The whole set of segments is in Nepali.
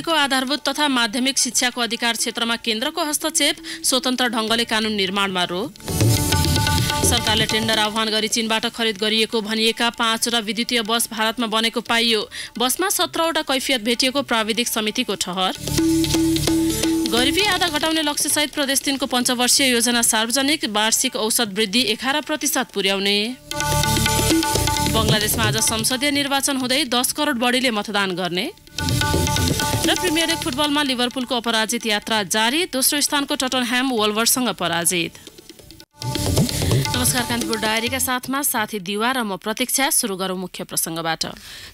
नबुझेको आधारभूत तथा माध्यमिक शिक्षाको अधिकार क्षेत्रमा केन्द्रको हस्तक्षेप स्वतन्त्र ढङ्गले कानुन निर्माणमा रोक सरकारले टेन्डर आह्वान गरी चीनबाट खरिद गरिएको भनिएका पाँचवटा विद्युतीय बस भारतमा बनेको पाइयो बसमा सत्रवटा कैफियत भेटिएको प्राविधिक समितिको ठहर गरिबी आधा घटाउने लक्ष्यसहित प्रदेश तिनको पञ्चवर्षीय योजना सार्वजनिक वार्षिक औषध वृद्धि एघार प्रतिशत पुर्याउने बङ्गलादेशमा आज संसदीय निर्वाचन हुँदै दस करोड बढीले मतदान गर्ने र प्रिमियर लिग फुटबलमा लिभरपुलको अपराजित यात्रा जारी दोस्रो स्थानको टटनह्याम वल्भरसँग पराजित नमस्कार कान्तिपुर डायरीका साथमा साथी दिवा र म प्रतीक्षा सुरु गरौँ मुख्य प्रसङ्गबाट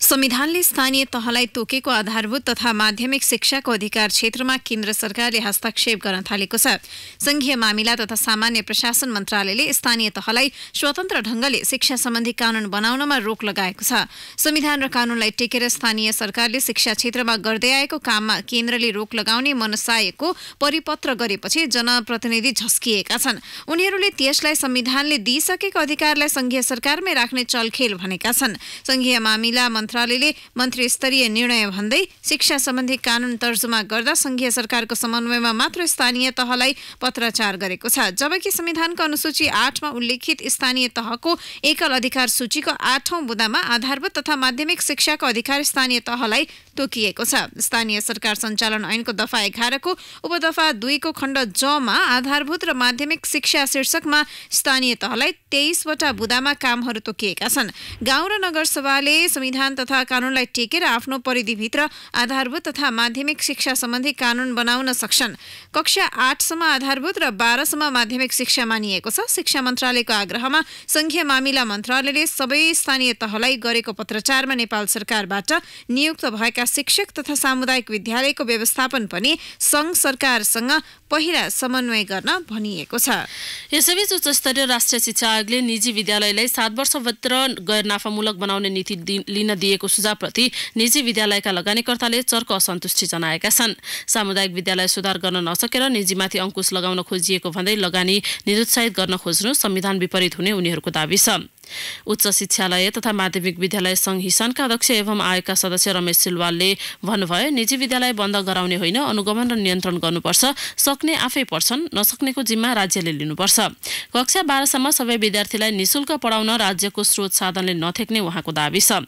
संविधानले स्थानीय तहलाई तोकेको आधारभूत तथा माध्यमिक शिक्षाको अधिकार क्षेत्रमा केन्द्र सरकारले हस्तक्षेप गर्न थालेको छ संघीय मामिला तथा सामान्य प्रशासन मन्त्रालयले स्थानीय तहलाई स्वतन्त्र ढंगले शिक्षा सम्बन्धी कानून बनाउनमा रोक लगाएको छ संविधान र कानूनलाई टेकेर स्थानीय सरकारले शिक्षा क्षेत्रमा गर्दै आएको काममा केन्द्रले रोक लगाउने मनसायको परिपत्र गरेपछि जनप्रतिनिधि झस्किएका छन् उनीहरूले त्यसलाई संविधानले सरकारले दिइसकेको अधिकारलाई संघीय सरकारमै राख्ने चलखेल भनेका छन् संघीय मामिला मन्त्रालयले मन्त्री स्तरीय निर्णय भन्दै शिक्षा सम्बन्धी कानुन तर्जुमा गर्दा संघीय सरकारको समन्वयमा मात्र स्थानीय तहलाई पत्राचार गरेको छ जबकि संविधानको अनुसूची आठमा उल्लेखित स्थानीय तहको एकल अधिकार सूचीको आठौं बुदामा आधारभूत तथा माध्यमिक शिक्षाको अधिकार स्थानीय तहलाई तोकिएको छ स्थानीय सरकार सञ्चालन ऐनको दफा एघारको उपदफा दुईको खण्ड जमा आधारभूत र माध्यमिक शिक्षा शीर्षकमा स्थानीय तहलाई तेइसवटा बुदामा कामहरू तोकिएका छन् गाउँ र नगरसभाले संविधान तथा कानुनलाई टेकेर आफ्नो परिधिभित्र आधारभूत तथा माध्यमिक शिक्षा सम्बन्धी कानुन बनाउन सक्छन् कक्षा आठसम्म आधारभूत र बाह्रसम्म माध्यमिक शिक्षा मानिएको छ शिक्षा मन्त्रालयको आग्रहमा संघीय मामिला मन्त्रालयले सबै स्थानीय तहलाई गरेको पत्रचारमा नेपाल सरकारबाट नियुक्त भएका शिक्षक तथा सामुदायिक विद्यालयको व्यवस्थापन पनि संघ सरकारसँग पहिला समन्वय गर्न भनिएको छ यसैबीच उच्च शिक्षा आयोगले निजी विद्यालयलाई सात वर्षभित्र गैर नाफामूलक बनाउने नीति लिन दिएको सुझावप्रति निजी विद्यालयका लगानीकर्ताले चर्को असन्तुष्टि जनाएका छन् सामुदायिक विद्यालय सुधार गर्न नसकेर निजीमाथि अङ्कुश लगाउन खोजिएको भन्दै लगानी निरुत्साहित गर्न खोज्नु संविधान विपरीत हुने उनीहरूको दावी छ उच्च शिक्षालय तथा माध्यमिक विद्यालय सङ्घ हिसानका अध्यक्ष एवं आयोगका सदस्य रमेश सिलवालले भन्नुभयो निजी विद्यालय बन्द गराउने होइन अनुगमन र नियन्त्रण गर्नुपर्छ सक्ने आफै पर्छन् नसक्नेको जिम्मा राज्यले लिनुपर्छ कक्षा बाह्रसम्म सबै विद्यार्थीलाई निशुल्क पढाउन राज्यको स्रोत साधनले नथेक्ने उहाँको दावी छ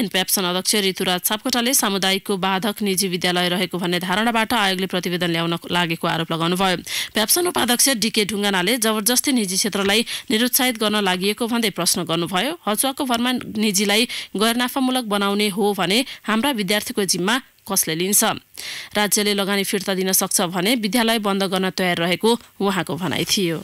एनपिएप अध्यक्ष ऋतुराज सापकोटाले सामुदायिकको बाधक निजी विद्यालय रहेको भन्ने धारणाबाट आयोगले प्रतिवेदन ल्याउन लागेको आरोप लगाउनुभयो प्याप्सन उपाध्यक्ष डीके ढुङ्गानाले जबरजस्ती निजी क्षेत्रलाई निरुत्साहित गर्न लागि भन्दै प्रश्न गर्नुभयो हचुवाको भरमा निजीलाई गैरनाफामूलक बनाउने हो भने हाम्रा विद्यार्थीको जिम्मा कसले लिन्छ राज्यले लगानी फिर्ता दिन सक्छ भने विद्यालय बन्द गर्न तयार रहेको उहाँको भनाइ थियो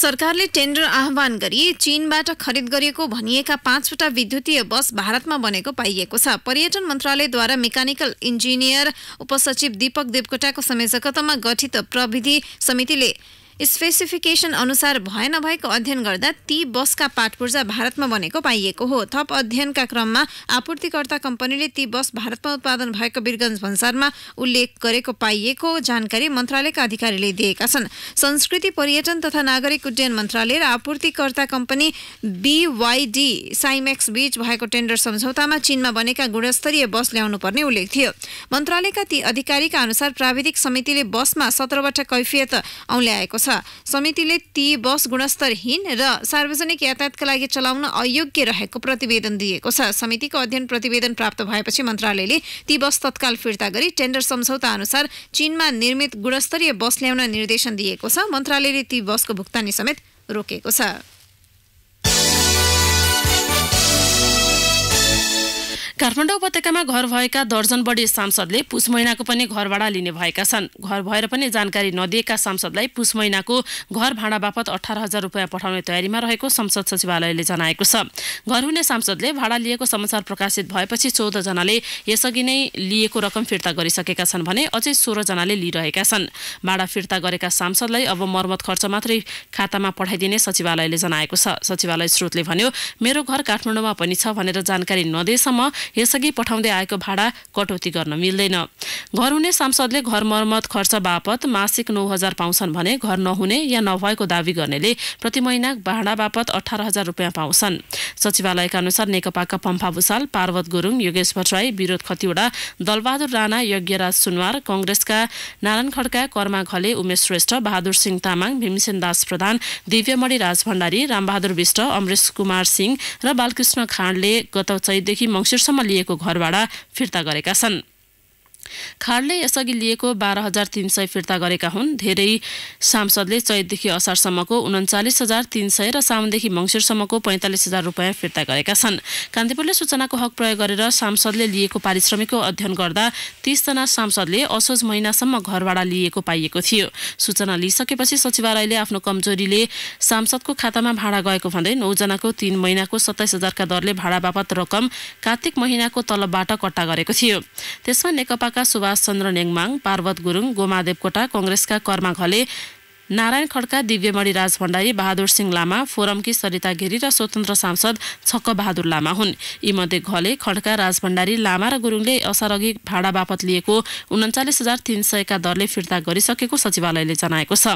सरकारले टेन्डर आह्वान गरी चीनबाट खरिद गरिएको भनिएका पाँचवटा विद्युतीय बस भारतमा बनेको पाइएको छ पर्यटन मन्त्रालयद्वारा मेकानिकल इन्जिनियर उपसचिव दीपक देवकोटाको संयोजकतामा गठित प्रविधि समितिले स्पेसिफिकेसन अनुसार भए नभएको अध्ययन गर्दा ती बसका पाटपुर्जा भारतमा बनेको पाइएको हो थप अध्ययनका क्रममा आपूर्तिकर्ता कम्पनीले ती बस भारतमा उत्पादन भएको वीरगञ्ज भन्सारमा उल्लेख गरेको पाइएको जानकारी मन्त्रालयका अधिकारीले दिएका छन् संस्कृति पर्यटन तथा नागरिक उड्डयन मन्त्रालय र आपूर्तिकर्ता कम्पनी बिवाइडी साइमेक्स बीच भएको टेन्डर सम्झौतामा चीनमा बनेका गुणस्तरीय बस ल्याउनुपर्ने उल्लेख थियो मन्त्रालयका ती अधिकारीका अनुसार प्राविधिक समितिले बसमा सत्रवटा कैफियत औल्याएको छ समितिले ती बस गुणस्तरहीन र सार्वजनिक यातायातका लागि चलाउन अयोग्य रहेको प्रतिवेदन दिएको छ समितिको अध्ययन प्रतिवेदन प्राप्त भएपछि मन्त्रालयले ती बस तत्काल फिर्ता गरी टेन्डर सम्झौता अनुसार चीनमा निर्मित गुणस्तरीय बस ल्याउन निर्देशन दिएको छ मन्त्रालयले ती बसको भुक्तानी समेत रोकेको छ काठमाडौँ उपत्यकामा घर भएका दर्जन बढी सांसदले पुस महिनाको पनि घर भाडा लिने भएका छन् घर भएर पनि जानकारी नदिएका सांसदलाई पुस महिनाको घर भाडा बापत अठार हजार रुपियाँ पठाउने तयारीमा रहेको संसद सचिवालयले जनाएको छ घर हुने सांसदले भाडा लिएको समाचार प्रकाशित भएपछि चौधजनाले यसअघि नै लिएको रकम फिर्ता गरिसकेका छन् भने अझै सोह्रजनाले लिइरहेका छन् भाडा फिर्ता गरेका सांसदलाई अब मर्मत खर्च मात्रै खातामा पठाइदिने सचिवालयले जनाएको छ सचिवालय स्रोतले भन्यो मेरो घर काठमाडौँमा पनि छ भनेर जानकारी नदिएसम्म यसअघि पठाउँदै आएको भाडा कटौती गर्न मिल्दैन घर हुने सांसदले घर मर्मत खर्च बापत मासिक नौ हजार पाउँछन् भने घर नहुने या नभएको दावी गर्नेले प्रति महिना भाडा बापत अठार हजार रुपियाँ पाउँछन् सचिवालयका अनुसार नेकपाका पम्फा भूषाल पार्वत गुरुङ योगेश भट्टराई विरोध खतिवड़ा दलबहादुर राणा यज्ञराज सुनवार कङ्ग्रेसका नारायण खड्का कर्मा घले उमेश श्रेष्ठ बहादुर सिंह तामाङ भीमसेन दास प्रधान दिव्यमणि राज भण्डारी रामबहादुर विष्ट अमरेश कुमार सिंह र बालकृष्ण खाँडले गत चैतदेखि मङ्सिरसम्म लिएको घरबाट फिर्ता गरेका छन् खारले यसअघि लिएको बाह्र हजार तिन सय फिर्ता गरेका हुन् धेरै सांसदले चैतदेखि असारसम्मको उन्चालिस हजार तिन सय र साउनदेखि मङ्सिरसम्मको पैँतालिस हजार रुपियाँ फिर्ता गरेका छन् कान्तिपुरले सूचनाको हक प्रयोग गरेर सांसदले लिएको पारिश्रमिकको अध्ययन गर्दा तीसजना सांसदले असोज महिनासम्म घरबाट लिएको पाइएको थियो सूचना लिइसकेपछि सचिवालयले आफ्नो कमजोरीले सांसदको खातामा भाडा गएको भन्दै नौजनाको तीन महिनाको सत्ताइस हजारका दरले भाडा बापत रकम कार्तिक महिनाको तलबबाट कट्टा गरेको थियो त्यसमा नेकपा नेकपाका सुभाष चन्द्र नेङमाङ पार्वत गुरुङ गोमादेव कोटा कङ्ग्रेसका कर्मा घले नारायण खड्का दिव्यमणि राज भण्डारी बहादुर सिंह लामा फोरमकी सरिता गिरी र स्वतन्त्र सांसद छक्क बहादुर लामा हुन् यीमध्ये घले खड्का राज भण्डारी लामा र गुरुङले अघि भाडा बापत लिएको उन्चालिस हजार तिन सयका दरले फिर्ता गरिसकेको सचिवालयले जनाएको छ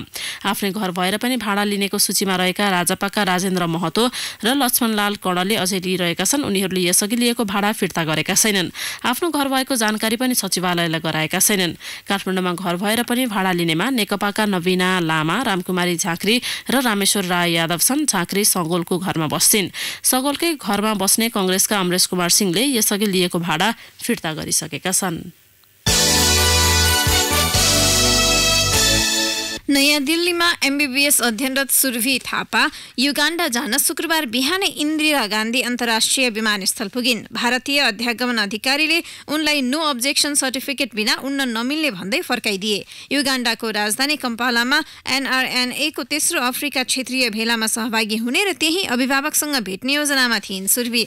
आफ्नै घर भएर पनि भाडा लिनेको सूचीमा रहेका राजपाका राजेन्द्र महतो र लक्ष्मणलाल कणले अझै लिइरहेका छन् उनीहरूले यसअघि लिएको भाडा फिर्ता गरेका छैनन् आफ्नो घर भएको जानकारी पनि सचिवालयलाई गराएका छैनन् काठमाडौँमा घर भएर पनि भाडा लिनेमा नेकपाका नवीना लामा आमा रामकुमारी झाँक्री र रामेश्वर राय यादव छन् झाँक्री सगोलको घरमा बस्छिन् सगोलकै घरमा बस्ने कङ्ग्रेसका अमरेश कुमार सिंहले यसअघि लिएको भाडा फिर्ता गरिसकेका छन् नयाँ दिल्लीमा एमबिबिएस अध्ययनरत सुरभि थापा युगाण्डा जान शुक्रबार बिहानै इन्दिरा गान्धी अन्तर्राष्ट्रिय विमानस्थल पुगिन् भारतीय अध्यागमन अधिकारीले उनलाई नो अब्जेक्सन सर्टिफिकेट बिना उड्न नमिल्ने भन्दै फर्काइदिए युगाण्डाको राजधानी कम्पालामा एनआरएनएको तेस्रो अफ्रिका क्षेत्रीय भेलामा सहभागी हुने र त्यही अभिभावकसँग भेट्ने योजनामा थिइन् सुरभि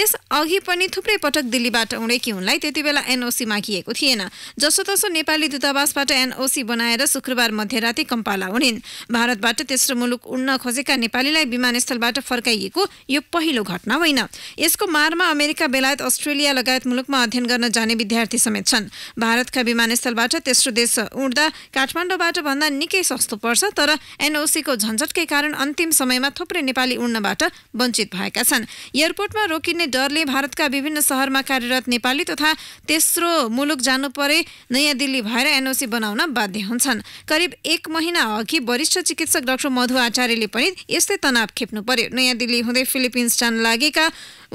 त्यस अघि पनि थुप्रै पटक दिल्लीबाट उडेकी उनलाई त्यति बेला एनओसी मागिएको थिएन जसोतसो नेपाली दूतावासबाट एनओसी बनाएर शुक्रबार मध्यरात कम्पाला हुनिन् भारतबाट तेस्रो मुलुक उड्न खोजेका नेपालीलाई विमानस्थलबाट फर्काइएको यो पहिलो घटना होइन यसको मारमा अमेरिका बेलायत अस्ट्रेलिया लगायत मुलुकमा अध्ययन गर्न जाने विद्यार्थी समेत छन् भारतका विमानस्थलबाट तेस्रो देश उड्दा काठमाडौँबाट भन्दा निकै सस्तो पर्छ तर एनओसीको झन्झटकै कारण अन्तिम समयमा थुप्रै नेपाली उड्नबाट वञ्चित भएका छन् एयरपोर्टमा रोकिने डरले भारतका विभिन्न सहरमा कार्यरत नेपाली तथा तेस्रो मुलुक जानु परे नयाँ दिल्ली भएर एनओसी बनाउन बाध्य हुन्छन् करिब एक महिना अघि वरिष्ठ चिकित्सक डाक्टर मधु आचार्यले पनि यस्तै तनाव खेप्नु पर्यो नयाँ दिल्ली हुँदै फिलिपिन्स जान लागेका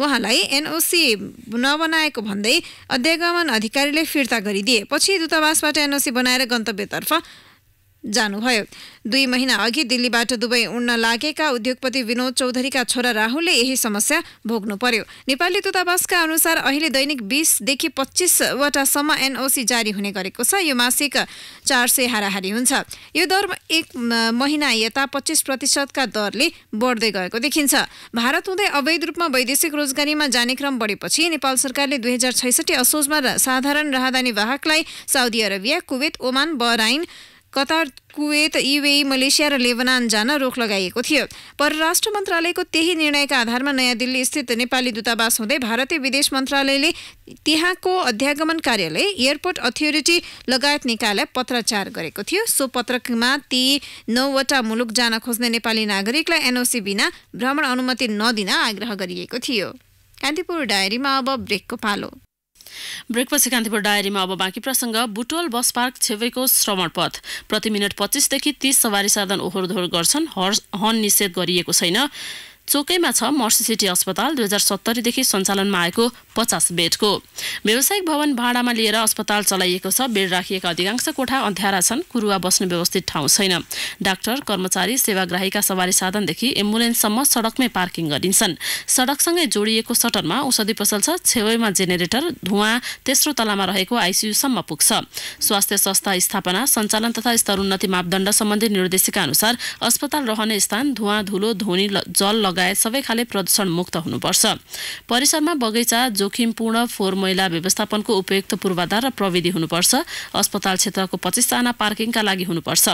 उहाँलाई एनओसी नबनाएको भन्दै अध्यागमन अधिकारीले फिर्ता गरिदिए पछि दूतावासबाट एनओसी बनाएर गन्तव्यतर्फ जानुभयो दुई महिना अघि दिल्लीबाट दुबई उड्न लागेका उद्योगपति विनोद चौधरीका छोरा राहुलले यही समस्या भोग्नु पर्यो नेपाली दूतावासका अनुसार अहिले दैनिक बिसदेखि पच्चिसवटासम्म एनओसी जारी हुने गरेको छ यो मासिक चार सय हाराहारी हुन्छ यो दर एक महिना यता पच्चिस प्रतिशतका दरले बढ्दै गएको देखिन्छ भारत हुँदै अवैध रूपमा वैदेशिक रोजगारीमा जाने क्रम बढेपछि नेपाल सरकारले दुई हजार छैसठी असोजमा साधारण राहदानी वाहकलाई Saudi Arabia Kuwait Oman Bahrain Qatar Kuwait UAE Malaysia र लेबनान जान रोक लगाइएको थियो परराष्ट्र मन्त्रालयको त्यही निर्णयका आधारमा नयाँ दिल्ली स्थित नेपाली दूतावास हुँदै भारतीय विदेश मन्त्रालयले त्यहाँको अध्यागमन कार्यालय एयरपोर्ट अथोरिटी लगायत निकायलाई पत्राचार गरेको थियो सो पत्रकमा ती नौवटा मुलुक जान खोज्ने नेपाली नागरिकलाई एनओसी बिना भ्रमण अनुमति नदिन आग्रह गरिएको थियो कान्तिपुर डायरीमा अब ब्रेकको पालो ब्रेकपछि कान्तिपुर डायरीमा अब बाँकी प्रसङ्ग बुटोल बस पार्क छेवैको पथ प्रति मिनट पच्चिसदेखि तीस सवारी साधन ओहोरदोहोर गर्छन् हर्न निषेध गरिएको छैन चोकैमा छ मर्सी सिटी अस्पताल दुई हजार सत्तरीदेखि सञ्चालनमा आएको पचास बेडको व्यावसायिक भवन भाडामा लिएर अस्पताल चलाइएको छ बेड राखिएका अधिकांश कोठा अन्ध्यारा छन् कुरुवा बस्ने व्यवस्थित ठाउँ छैन डाक्टर कर्मचारी सेवाग्राहीका सवारी साधनदेखि एम्बुलेन्ससम्म सडकमै पार्किङ गरिन्छन् सडकसँगै जोडिएको सटरमा औषधि पसल छ छेवैमा जेनेरेटर धुवा तेस्रो तलामा रहेको आइसियूसम्म पुग्छ स्वास्थ्य संस्था स्थापना सञ्चालन तथा स्तरोन्नति मापदण्ड सम्बन्धी निर्देशिका अनुसार अस्पताल रहने स्थान धुवा धुलो ध्वनि जल लगायत सबै खाले प्रदूषण मुक्त हुनुपर्छ परिसरमा बगैँचा जोखिमपूर्ण फोहोर मैला व्यवस्थापनको उपयुक्त पूर्वाधार र प्रविधि हुनुपर्छ अस्पताल क्षेत्रको पच्चिसजना पार्किङका लागि हुनुपर्छ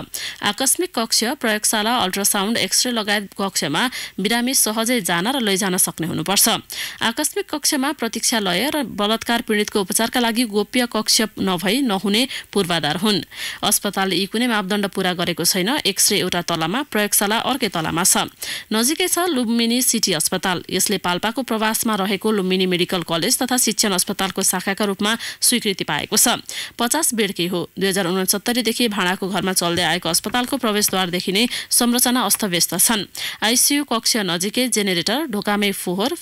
आकस्मिक कक्ष प्रयोगशाला अल्ट्रासाउन्ड एक्सरे लगायत कक्षमा बिरामी सहजै जान र लैजान सक्ने हुनुपर्छ आकस्मिक कक्षमा प्रतीक्षालय र बलात्कार पीडितको उपचारका लागि गोप्य कक्ष नभई नहुने पूर्वाधार हुन् अस्पतालले यी कुनै मापदण्ड पूरा गरेको छैन एक्सरे एउटा तलामा प्रयोगशाला अर्कै तलामा छ नजिकै छ लुम्बिनी सिटी अस्पताल यसले पाल्पाको प्रवासमा रहेको लुम्बिनी मेडिकल कलेज तथा शिक्षण अस्पतालको शाखाका रूपमा स्वीकृति पाएको छ पचास बेडकै हो दुई हजार उनसत्तरीदेखि भाँडाको घरमा चल्दै आएको अस्पतालको प्रवेशद्वारदेखि नै संरचना अस्तव्यस्त छन् आइसियु कक्ष नजिकै जेनेरेटर ढोकामै फोहोर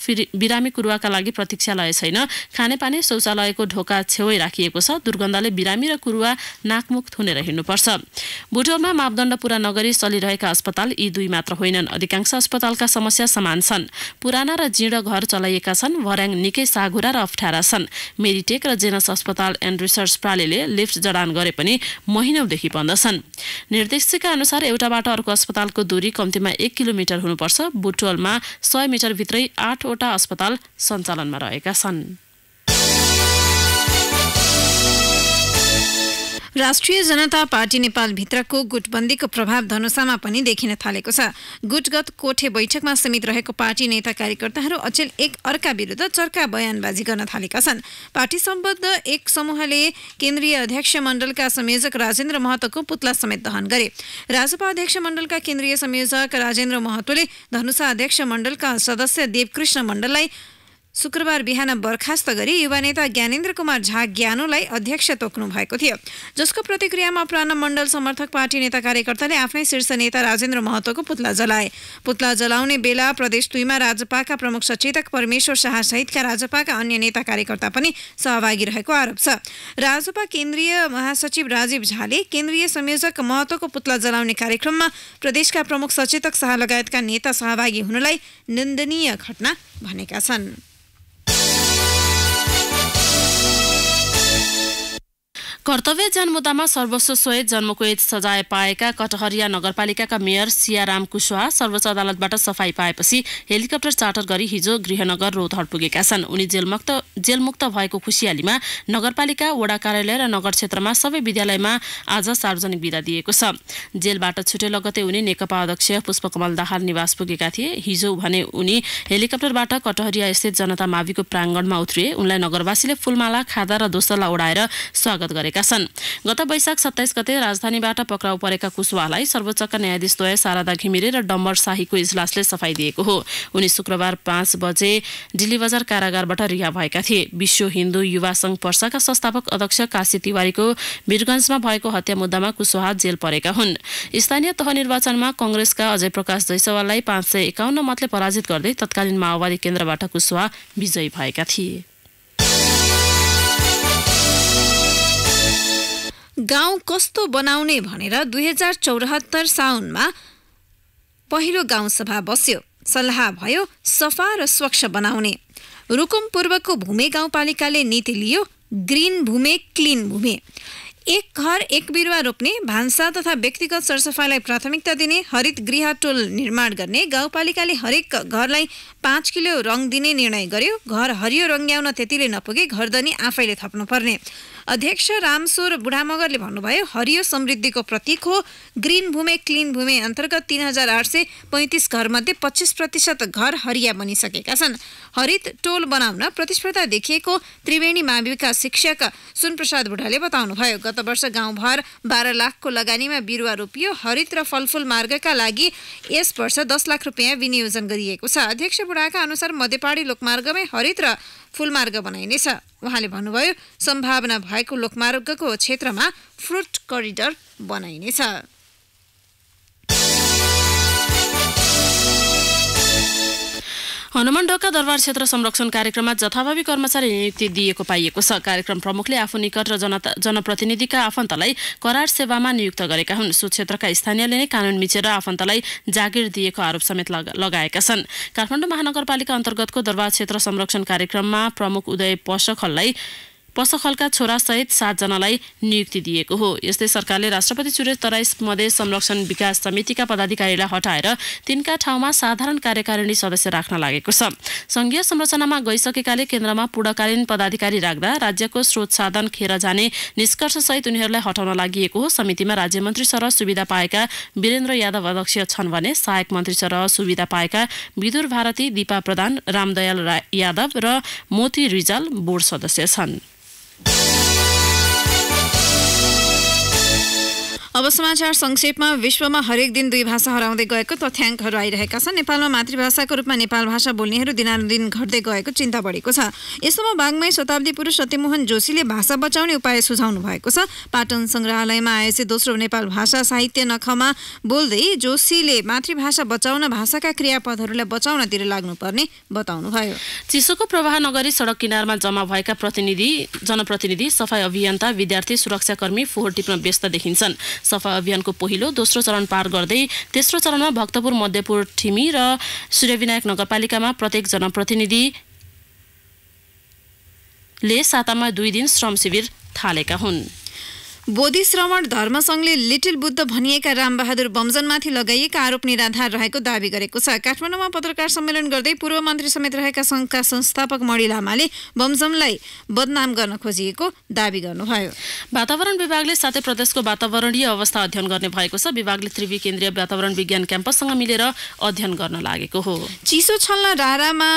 बिरामी कुरुवाका लागि प्रतीक्षालय छैन खानेपानी शौचालयको ढोका छेउै राखिएको छ दुर्गन्धले बिरामी र कुरुवा नाकमुक्त हुनेर हिँड्नुपर्छ बुटोलमा मापदण्ड पूरा नगरी चलिरहेका अस्पताल यी दुई मात्र होइनन् अधिकांश अस्पतालका समस्या समस्या समान छन् पुराना र जीर्ण घर चलाइएका छन् भर्याङ निकै सागुरा र अप्ठ्यारा छन् मेरिटेक र जेनस अस्पताल एन्ड रिसर्च प्रालेले लिफ्ट जडान गरे पनि महिनौदेखि बन्द छन् निर्देशिका अनुसार एउटाबाट अर्को अस्पतालको दूरी कम्तीमा एक किलोमिटर हुनुपर्छ बुटवलमा सय मिटरभित्रै आठवटा अस्पताल सञ्चालनमा रहेका छन् राष्ट्रिय जनता पार्टी नेपालभित्रको गुटबन्दीको प्रभाव धनुषामा पनि देखिन थालेको छ गुटगत कोठे बैठकमा समेत रहेको पार्टी नेता कार्यकर्ताहरू अचेल एक अर्का विरुद्ध चर्का बयानबाजी गर्न थालेका छन् पार्टी सम्बद्ध एक समूहले केन्द्रीय अध्यक्ष मण्डलका संयोजक राजेन्द्र महतोको पुतला समेत दहन गरे राजपा अध्यक्ष मण्डलका केन्द्रीय संयोजक राजेन्द्र महतोले धनुषा अध्यक्ष मण्डलका सदस्य देवकृष्ण मण्डललाई शुक्रबार बिहान बर्खास्त गरी युवा नेता ज्ञानेन्द्र कुमार झा ज्ञानोलाई अध्यक्ष तोक्नु भएको थियो जसको प्रतिक्रियामा प्राण मण्डल समर्थक पार्टी नेता कार्यकर्ताले आफ्नै शीर्ष नेता राजेन्द्र महतोको पुतला जलाए पुतला जलाउने बेला प्रदेश दुईमा राजपाका प्रमुख सचेतक परमेश्वर शाह सहितका राजपाका अन्य नेता कार्यकर्ता पनि सहभागी रहेको आरोप छ राजपा केन्द्रीय महासचिव राजीव झाले केन्द्रीय संयोजक महतोको पुतला जलाउने कार्यक्रममा प्रदेशका प्रमुख सचेतक शाह लगायतका नेता सहभागी हुनलाई निन्दनीय घटना भनेका छन् कर्तव्य जनमुद्दामा सर्वोच्च जन्मको जन्मकोएत सजाय पाएका कटहरिया नगरपालिकाका मेयर सियाराम कुशवाहा सर्वोच्च अदालतबाट सफाई पाएपछि हेलिकप्टर चार्टर गरी हिजो गृहनगर रोधर पुगेका छन् उनी जेलमुक्त जेलमुक्त भएको खुसियालीमा नगरपालिका वडा कार्यालय र नगर क्षेत्रमा सबै विद्यालयमा आज सार्वजनिक विदा दिएको छ जेलबाट छुटे लगतै उनी नेकपा अध्यक्ष पुष्पकमल दाहाल निवास पुगेका थिए हिजो भने उनी हेलिकप्टरबाट कटहरिया स्थित जनता माविको प्राङ्गणमा उत्रिए उनलाई नगरवासीले फूलमाला खादा र दोस्रोलाई उडाएर स्वागत गरेका गरेका छन् गत वैशाख सत्ताइस गते राजधानीबाट पक्राउ परेका कुशवाहालाई सर्वोच्चका न्यायाधीशद्वय शारदा घिमिरे र डम्बर शाहीको इजलासले सफाई दिएको हो उनी शुक्रबार पाँच बजे दिल्ली बजार कारागारबाट रिहा भएका थिए विश्व हिन्दू युवा संघ पर्साका संस्थापक अध्यक्ष काशी तिवारीको वीरगंजमा भएको हत्या मुद्दामा कुशवाहा जेल परेका हुन् स्थानीय तह निर्वाचनमा कंग्रेसका अजय प्रकाश जैसवाललाई पाँच सय एकाउन्न मतले पराजित गर्दै तत्कालीन माओवादी केन्द्रबाट कुशवाहा विजयी भएका थिए गाउँ कस्तो बनाउने भनेर दुई हजार चौरात्तर साउनमा पहिलो गाउँसभा बस्यो सल्लाह भयो सफा र स्वच्छ बनाउने रुकुम पूर्वको भूमे गाउँपालिकाले नीति लियो ग्रिन भूमि क्लिन भूमे एक घर एक बिरुवा रोप्ने भान्सा तथा व्यक्तिगत सरसफाइलाई प्राथमिकता दिने हरित गृह टोल निर्माण गर्ने गाउँपालिकाले हरेक घरलाई पाँच किलो रङ दिने निर्णय गर्यो घर हरियो रङ्ग्याउन त्यतिले नपुगे घरधनी आफैले थप्नुपर्ने अध्यक्ष रामसोर बुढामगरले भन्नुभयो हरियो समृद्धिको प्रतीक हो ग्रिन भूमि क्लिन भूमि अन्तर्गत तिन हजार आठ सय पैँतिस घरमध्ये पच्चिस प्रतिशत घर हरिया बनिसकेका छन् हरित टोल बनाउन प्रतिस्पर्धा देखिएको त्रिवेणी माविका शिक्षक सुनप्रसाद बुढाले बताउनुभयो गत वर्ष गाउँभर बाह्र लाखको लगानीमा बिरुवा रोपियो हरित र फलफुल मार्गका लागि यस वर्ष दस लाख रुपियाँ विनियोजन गरिएको छ अध्यक्ष बुढाका अनुसार मध्यपाडी लोकमार्गमै हरित र फुलमार्ग बनाइनेछ उहाँले भन्नुभयो सम्भावना भएको लोकमार्गको क्षेत्रमा फ्रुट करिडर बनाइनेछ हनुमान ढोका दरबार क्षेत्र संरक्षण कार्यक्रममा जथाभावी कर्मचारी नियुक्ति दिएको पाइएको छ कार्यक्रम प्रमुखले आफू निकट र जनता जनप्रतिनिधिका आफन्तलाई करार सेवामा नियुक्त गरेका हुन् सो क्षेत्रका स्थानीयले नै कानून मिचेर आफन्तलाई जागिर दिएको आरोप समेत लगाएका छन् काठमाडौँ महानगरपालिका अन्तर्गतको दरबार क्षेत्र संरक्षण कार्यक्रममा प्रमुख उदय पशखललाई पसखलका छोरासहित सातजनालाई नियुक्ति दिएको हो यस्तै सरकारले राष्ट्रपति सुरेश तराई मधेस संरक्षण विकास समितिका पदाधिकारीलाई हटाएर तिनका ठाउँमा साधारण कार्यकारिणी सदस्य राख्न लागेको छ संघीय संरचनामा गइसकेकाले केन्द्रमा पूर्णकालीन पदाधिकारी राख्दा राज्यको स्रोत साधन खेर जाने निष्कर्षसहित उनीहरूलाई हटाउन लागि हो समितिमा राज्य मन्त्री सरह सुविधा पाएका वीरेन्द्र यादव अध्यक्ष छन् भने सहायक मन्त्री सरह सुविधा पाएका विदुर भारती दिपा प्रधान रामदयाल यादव र मोती रिजाल बोर्ड सदस्य छन् अब समाचार संक्षेपमा विश्वमा हरेक दिन दुई भाषा हराउँदै गएको तथ्याङ्कहरू आइरहेका छन् नेपालमा मातृभाषाको रूपमा नेपाल भाषा बोल्नेहरू दिनानुदिन घट्दै गएको चिन्ता बढेको छ यस्तोमा बागमै शताब्दी पुरुष सत्यमोहन जोशीले भाषा बचाउने उपाय सुझाउनु भएको छ पाटन सङ्ग्रहालयमा आएपछि दोस्रो नेपाल भाषा साहित्य नखमा बोल्दै जोशीले मातृभाषा बचाउन भाषाका क्रियापदहरूलाई बचाउनतिर लाग्नुपर्ने बताउनुभयो चिसोको प्रवाह नगरी सडक किनारमा जम्मा भएका प्रतिनिधि जनप्रतिनिधि सफाई अभियन्ता विद्यार्थी सुरक्षाकर्मी फोहोर टिप्न व्यस्त देखिन्छन् सफा अभियानको पहिलो दोस्रो चरण पार गर्दै तेस्रो चरणमा भक्तपुर मध्यपुर ठिमी र सूर्यविनायक नगरपालिकामा प्रत्येक जनप्रतिनिधि ले सातामा दुई दिन श्रम शिविर थालेका हुन् बोधि श्रवण धर्मसङ्घले लिटिल बुद्ध भनिएका रामबहादुर बमजनमाथि लगाइएका आरोप निराधार रहेको दावी गरेको छ काठमाडौँमा पत्रकार सम्मेलन गर्दै पूर्व मन्त्री समेत रहेका सङ्घका संस्थापक मणि लामाले बमजमलाई बदनाम गर्न खोजिएको दावी गर्नुभयो वातावरण विभागले साथै प्रदेशको वातावरणीय अवस्था अध्ययन गर्ने भएको छ विभागले त्रिवी केन्द्रीय वातावरण विज्ञान क्याम्पससँग मिलेर अध्ययन गर्न लागेको हो चिसो छल्न रारामा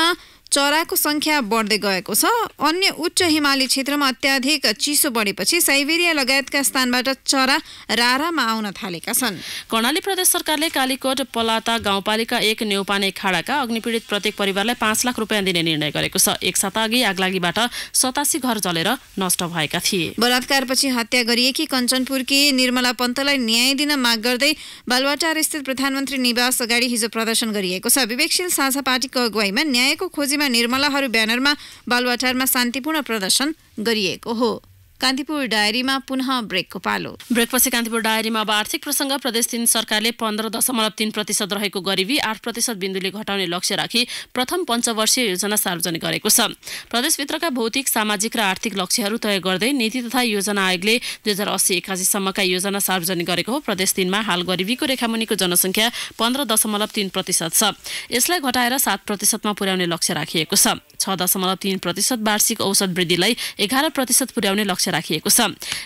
चराको संख्या बढ्दै गएको छ अन्य उच्च हिमाली क्षेत्रमा अत्याधिक चिसो बढेपछि साइबेरिया लगायतका स्थानबाट चरा रारामा आउन थालेका छन् कर्णाली प्रदेश सरकारले कालीकोट पलाता गाउँपालिका एक न्यौपाने खाडाका अग्निपीडित प्रत्येक परिवारलाई पाँच लाख रुपियाँ दिने निर्णय गरेको छ एक साता अघि आगलागीबाट सतासी घर जलेर नष्ट भएका थिए बलात्कारपछि हत्या गरिएकी कञ्चनपुरकी निर्मला पन्तलाई न्याय दिन माग गर्दै बालवाटार स्थित प्रधानमन्त्री निवास अगाडि हिजो प्रदर्शन गरिएको छ विवेकशील साझा पार्टीको अगुवाईमा न्यायको खोजी निर्मलाहरू ब्यानरमा बालुवाटारमा शान्तिपूर्ण प्रदर्शन गरिएको हो कान्तिपुर डायरीमा पुनः ब्रेकको पालो ब्रेकपछि कान्तिपुर डायरीमा अब आर्थिक प्रसङ्ग प्रदेश तीन सरकारले पन्ध्र दशमलव तीन प्रतिशत रहेको गरिबी आठ प्रतिशत बिन्दुले घटाउने लक्ष्य राखी प्रथम पञ्चवर्षीय योजना सार्वजनिक गरेको छ प्रदेशभित्रका भौतिक सामाजिक र आर्थिक लक्ष्यहरू तय गर्दै नीति तथा योजना आयोगले दुई हजार अस्सी एकासीसम्मका योजना सार्वजनिक गरेको हो प्रदेश तीनमा हाल गरिबीको रेखामुनिको जनसङ्ख्या पन्ध्र दशमलव तीन प्रतिशत छ यसलाई घटाएर सात प्रतिशतमा पुर्याउने लक्ष्य राखिएको छ छ दशमलव तीन प्रतिशत वार्षिक औसत वृद्धिलाई एघार प्रतिशत पुर्याउने लक्ष्य लक्ष्य राखिएको छ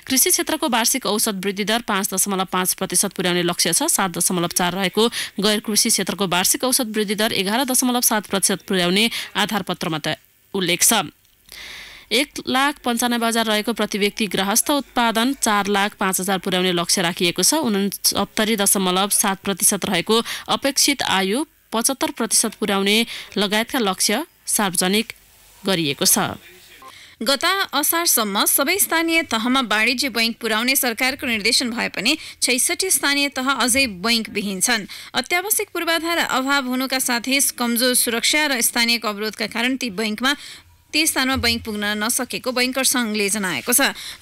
कृषि क्षेत्रको वार्षिक औसत वृद्धि दर पाँच दशमलव पाँच प्रतिशत पुर्याउने लक्ष्य छ सात दशमलव चार रहेको गैर कृषि क्षेत्रको वार्षिक औसत वृद्धि दर एघार दशमलव सात प्रतिशत पुर्याउने आधारपत्रमा त उल्लेख छ एक लाख पन्चानब्बे हजार रहेको प्रति व्यक्ति ग्रहस्थ उत्पादन चार लाख पाँच हजार पुर्याउने लक्ष्य राखिएको छ उनसत्तरी दशमलव सात प्रतिशत रहेको अपेक्षित आयु पचहत्तर प्रतिशत पुर्याउने लगायतका लक्ष्य सार्वजनिक गरिएको छ गत असारसम्म सबै स्थानीय तहमा वाणिज्य बैङ्क पुर्याउने सरकारको निर्देशन भए पनि छैसठी स्थानीय तह अझै बैङ्क विहीन छन् अत्यावश्यक पूर्वाधार अभाव हुनुका साथै कमजोर सुरक्षा र स्थानीय अवरोधका कारण ती बैङ्कमा त्यही स्थानमा बैङ्क पुग्न नसकेको बैङ्कर सङ्घले जनाएको छ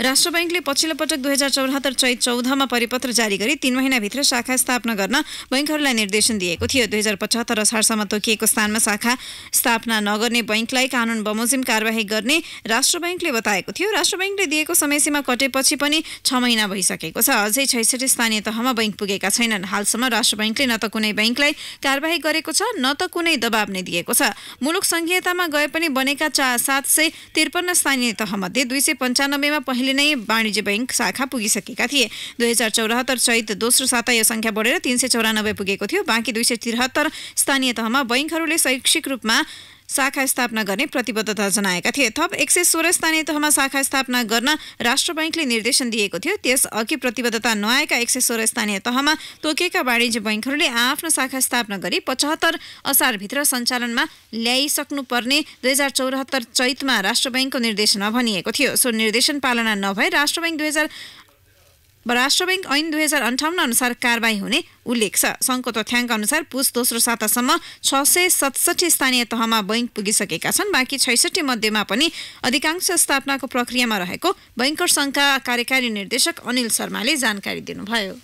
राष्ट्र ब्याङ्कले पछिल्लो पटक दुई हजार चौहत्तर चैत चौधमा परिपत्र जारी गरी तीन महिनाभित्र शाखा स्थापना गर्न बैङ्कहरूलाई निर्देशन दिएको थियो दुई हजार पचहत्तर असारसम्म तोकिएको स्थानमा शाखा स्थापना नगर्ने बैङ्कलाई कानुन बमोजिम कारवाही गर्ने राष्ट्र बैङ्कले बताएको थियो राष्ट्र बैङ्कले दिएको समयसीमा कटेपछि पनि छ महिना भइसकेको छ अझै छैसठी स्थानीय तहमा बैङ्क पुगेका छैनन् हालसम्म राष्ट्र बैङ्कले न त कुनै बैङ्कलाई कारवाही गरेको छ न त कुनै दबाब नै दिएको छ मुलुक संघीयतामा गए पनि बनेका चार सात सय त्रिपन्न स्थानीय तहमध्ये दुई सय पन्चानब्बेमा पहिले नै वाणिज्य ब्याङ्क शाखा पुगिसकेका थिए दुई हजार चौरात्तर चैत दोस्रो साता यो सङ्ख्या बढेर तिन सय चौरानब्बे पुगेको थियो बाँकी दुई सय त्रिहत्तर स्थानीय तहमा बैङ्कहरूले शैक्षिक रूपमा शाखा स्थापना गर्ने प्रतिबद्धता जनाएका थिए थप एक सय सोह्र स्थानीय तहमा शाखा स्थापना गर्न राष्ट्र ब्याङ्कले निर्देशन दिएको थियो त्यसअघि प्रतिबद्धता नआएका एक सय सोह्र स्थानीय तहमा तोकेका वाणिज्य बैङ्कहरूले आफ्नो शाखा स्थापना गरी पचहत्तर असारभित्र सञ्चालनमा ल्याइसक्नुपर्ने दुई हजार चौरात्तर चैतमा राष्ट्र ब्याङ्कको निर्देशनमा भनिएको थियो सो निर्देशन पालना नभए राष्ट्र ब्याङ्क दुई हजार राष्ट्र ब्याङ्क ऐन दुई हजार अन्ठाउन्न अनुसार कारवाही हुने उल्लेख छ सङ्घको तथ्याङ्क अनुसार पुस दोस्रो सातासम्म छ सय सतसठी स्थानीय तहमा बैङ्क पुगिसकेका छन् बाँकी छैसठी मध्येमा पनि अधिकांश स्थापनाको प्रक्रियामा रहेको बैङ्कर सङ्घका कार्यकारी निर्देशक अनिल शर्माले जानकारी दिनुभयो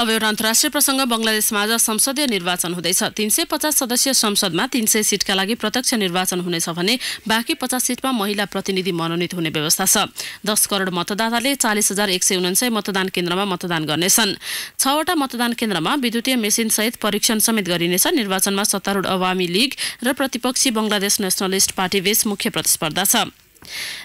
अब एउटा अन्तर्राष्ट्रिय प्रसङ्ग बङ्गलादेशमा आज संसदीय निर्वाचन हुँदैछ तीन सय पचास सदस्यीय संसदमा तीन सय सिटका लागि प्रत्यक्ष निर्वाचन हुनेछ भने बाँकी पचास सिटमा महिला प्रतिनिधि मनोनित हुने व्यवस्था छ दस करोड मतदाताले चालिस हजार एक सय उनासय मतदान केन्द्रमा मतदान गर्नेछन् छवटा मतदान केन्द्रमा विद्युतीय मेसिन सहित परीक्षण समेत गरिनेछ निर्वाचनमा सत्तारूढ आवामी लिग र प्रतिपक्षी बङ्गलादेश नेसनलिस्ट पार्टी बीच मुख्य प्रतिस्पर्धा छ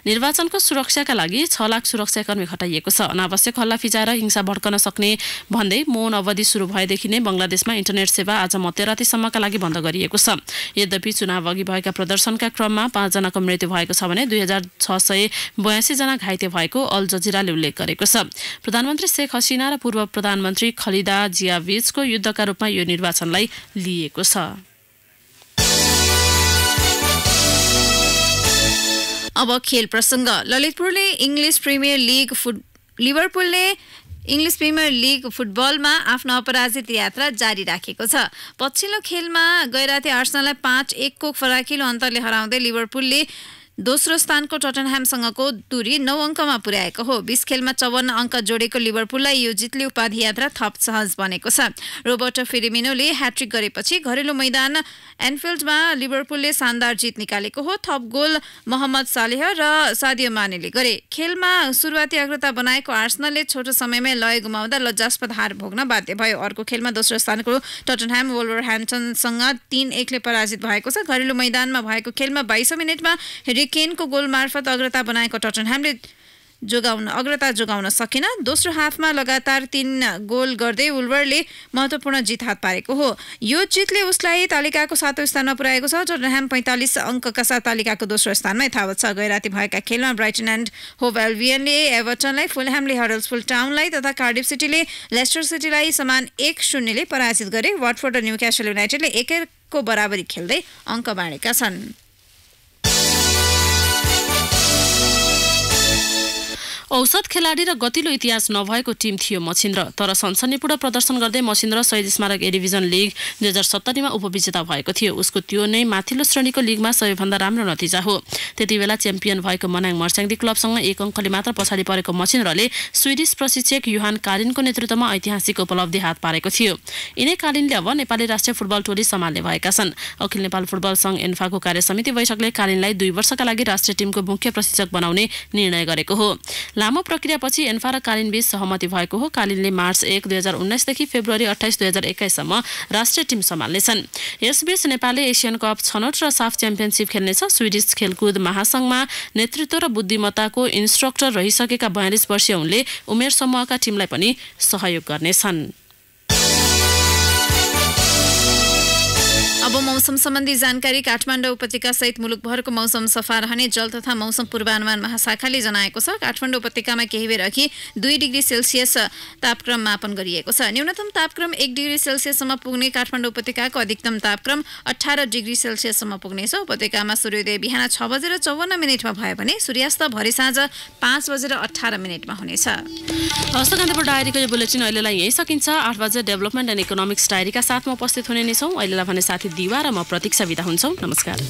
निर्वाचनको सुरक्षाका लागि छ लाख सुरक्षाकर्मी खटाइएको छ अनावश्यक हल्ला फिजाएर हिंसा भड्कन सक्ने भन्दै मौन अवधि सुरु भएदेखि नै बङ्गलादेशमा इन्टरनेट सेवा आज मध्यरातिसम्मका लागि बन्द गरिएको छ यद्यपि चुनाव अघि भएका प्रदर्शनका क्रममा पाँचजनाको मृत्यु भएको छ भने दुई हजार छ सय बयासीजना घाइते भएको अल जजिराले उल्लेख गरेको छ प्रधानमन्त्री शेख हसिना र पूर्व प्रधानमन्त्री खलिदा जियाबीचको युद्धका रूपमा यो निर्वाचनलाई लिएको छ अब खेल प्रसङ्ग ललितपुरले इङ्ग्लिस प्रिमियर लिग फुट लिभरपुलले इङ्ग्लिस प्रिमियर लिग फुटबलमा आफ्नो अपराजित यात्रा जारी राखेको छ पछिल्लो खेलमा गैराती आर्सनलाई पाँच एकको फराकिलो अन्तरले हराउँदै लिभरपुलले दोस्रो स्थानको टटनह्यामसँगको दूरी नौ अङ्कमा पुर्याएको हो बिस खेलमा चौवन्न अङ्क जोडेको लिभरपुललाई यो जितले उपाधि यात्रा थप सहज बनेको छ रोबर्ट फेरिमिनोले ह्याट्रिक गरेपछि घरेलु मैदान एनफिल्डमा लिभरपुलले शानदार जित निकालेको हो थप गोल मोहम्मद सालेह र सादियो मानेले गरे खेलमा सुरुवाती अग्रता बनाएको आर्सनलले छोटो समयमै लय गुमाउँदा लज्जास्पद हार भोग्न बाध्य भयो अर्को खेलमा दोस्रो स्थानको टटनह्याम वोल्भर ह्याम्पटनसँग तिन एकले पराजित भएको छ घरेलु मैदानमा भएको खेलमा बाइसौँ मिनटमा केनको गोल मार्फत अग्रता बनाएको टटनह्यामले जोगाउन अग्रता जोगाउन सकेन दोस्रो हाफमा लगातार तिन गोल गर्दै उल्वरले महत्त्वपूर्ण जित हात पारेको हो यो जितले उसलाई तालिकाको सातौँ स्थानमा पुर्याएको छ टटनह्याम पैँतालिस अङ्कका साथ तालिकाको दोस्रो स्थानमा यथावत छ गैराती भएका खेलमा ब्राइटन एन्ड होभ एभर्टनलाई फुलह्यामले हडल्सफुल टाउनलाई तथा कार्डिफ सिटीले लेस्टर सिटीलाई समान एक शून्यले पराजित गरे वाटफोर्ड र क्यासल युनाइटेडले एक एकको बराबरी खेल्दै अङ्क बाँडेका छन् औसत खेलाडी र गतिलो इतिहास नभएको टिम थियो मछिन्द्र तर सनसनीपूर्ण प्रदर्शन गर्दै मछिन्द्र शहीद स्मारक एडिभिजन लिग दुई हजार सत्तरीमा उपविजेता भएको थियो उसको त्यो नै माथिल्लो श्रेणीको लिगमा सबैभन्दा राम्रो नतिजा हो त्यति बेला च्याम्पियन भएको मनाङ मर्स्याङ्दी क्लबसँग एक अङ्कले मात्र पछाडि परेको मछिन्द्रले स्विडिस प्रशिक्षक युहान कालिनको नेतृत्वमा ऐतिहासिक उपलब्धि हात पारेको थियो यिनै कालिनले अब नेपाली राष्ट्रिय फुटबल टोली सम्हाल्ने भएका छन् अखिल नेपाल फुटबल सङ्घ एन्फाको समिति बैठकले कालिनलाई दुई वर्षका लागि राष्ट्रिय टिमको मुख्य प्रशिक्षक बनाउने निर्णय गरेको हो लामो प्रक्रियापछि एन्फा र कालिनबीच सहमति भएको हो कालिनले मार्च एक दुई हजार उन्नाइसदेखि फेब्रुअरी अठाइस दुई हजार एक्काइससम्म राष्ट्रिय टिम सम्हाल्नेछन् यसबीच नेपालले एसियन कप छनौट र साफ च्याम्पियनसिप खेल्नेछ स्विडिस खेलकुद महासङ्घमा नेतृत्व र बुद्धिमत्ताको इन्स्ट्रक्टर रहिसकेका बयालिस वर्षीय उनले उमेर समूहका टिमलाई पनि सहयोग गर्नेछन् अब मौसम सम्बन्धी जानकारी काठमाडौँ उपत्यका सहित मुलुकभरको मौसम सफा रहने जल तथा मौसम पूर्वानुमान महाशाखाले जनाएको छ काठमाडौँ उपत्यकामा केही बेर अघि दुई डिग्री सेल्सियस तापक्रम मापन गरिएको छ न्यूनतम तापक्रम एक डिग्री सेल्सियससम्म पुग्ने काठमाडौँ उपत्यकाको अधिकतम तापक्रम अठार डिग्री सेल्सियससम्म पुग्नेछ उपत्यकामा सूर्योदय बिहान छ बजेर चौवन्न मिनटमा भयो भने सूर्यास्त भरे साँझ पाँच बजेर अठार मिनटमा हुनेछ डायरीको बुलेटिन अहिलेलाई सकिन्छ आठ बजे डेभलपमेन्ट एन्ड इकोनोमिक्स डायरीका साथमा उपस्थित हुने नै छौँ अहिलेलाई भने साथी दिवा र म प्रतीक्षा विदा हुन्छौँ नमस्कार